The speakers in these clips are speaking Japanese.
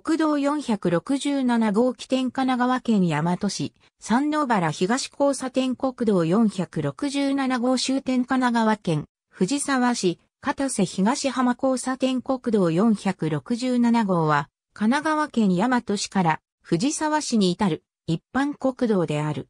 国道467号起点神奈川県大和市、三野原東交差点国道467号終点神奈川県、藤沢市、片瀬東浜交差点国道467号は、神奈川県大和市から藤沢市に至る一般国道である。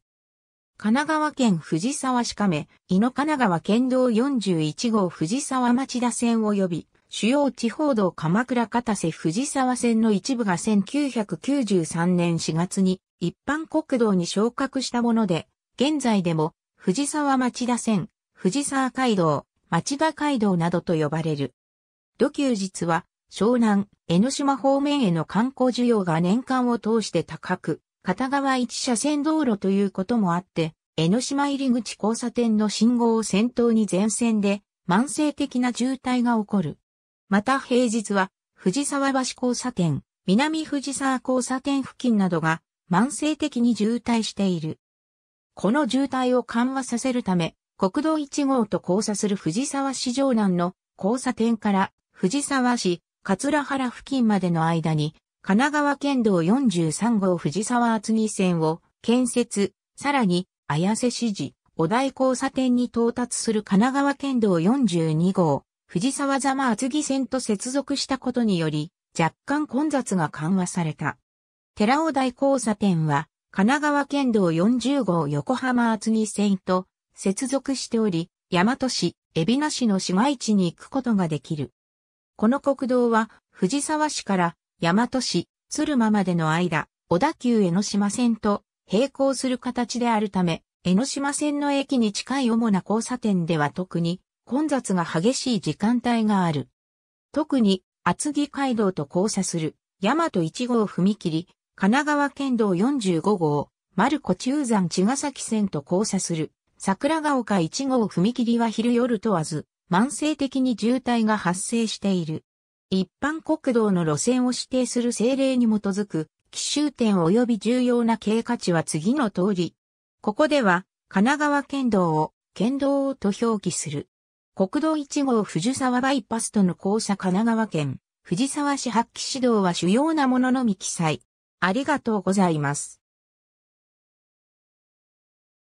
神奈川県藤沢市亀、井野神奈川県道41号藤沢町田線を呼び、主要地方道鎌倉片瀬藤沢線の一部が1993年4月に一般国道に昇格したもので、現在でも藤沢町田線、藤沢街道、町田街道などと呼ばれる。土休日は湘南、江ノ島方面への観光需要が年間を通して高く、片側一車線道路ということもあって、江ノ島入口交差点の信号を先頭に全線で慢性的な渋滞が起こる。また平日は、藤沢橋交差点、南藤沢交差点付近などが慢性的に渋滞している。この渋滞を緩和させるため、国道1号と交差する藤沢市城南の交差点から藤沢市桂原付近までの間に、神奈川県道43号藤沢厚木線を建設、さらに綾瀬市時、お台交差点に到達する神奈川県道42号藤沢座間厚木線と接続したことにより、若干混雑が緩和された。寺尾台交差点は、神奈川県道40号横浜厚木線と接続しており、大和市、海老名市の市街地に行くことができる。この国道は、藤沢市から大和市、鶴間までの間、小田急江ノ島線と並行する形であるため、江ノ島線の駅に近い主な交差点では特に混雑が激しい時間帯がある。特に厚木街道と交差する大和一号踏切、神奈川県道45号、丸子中山茅ヶ崎線と交差する桜ヶ丘一号踏切は昼夜問わず慢性的に渋滞が発生している。一般国道の路線を指定する政令に基づく奇襲点及び重要な経過値は次の通り。ここでは神奈川県道を県道と表記する。国道1号藤沢バイパスとの交差神奈川県、藤沢市発揮指導は主要なもののみ記載。ありがとうございます。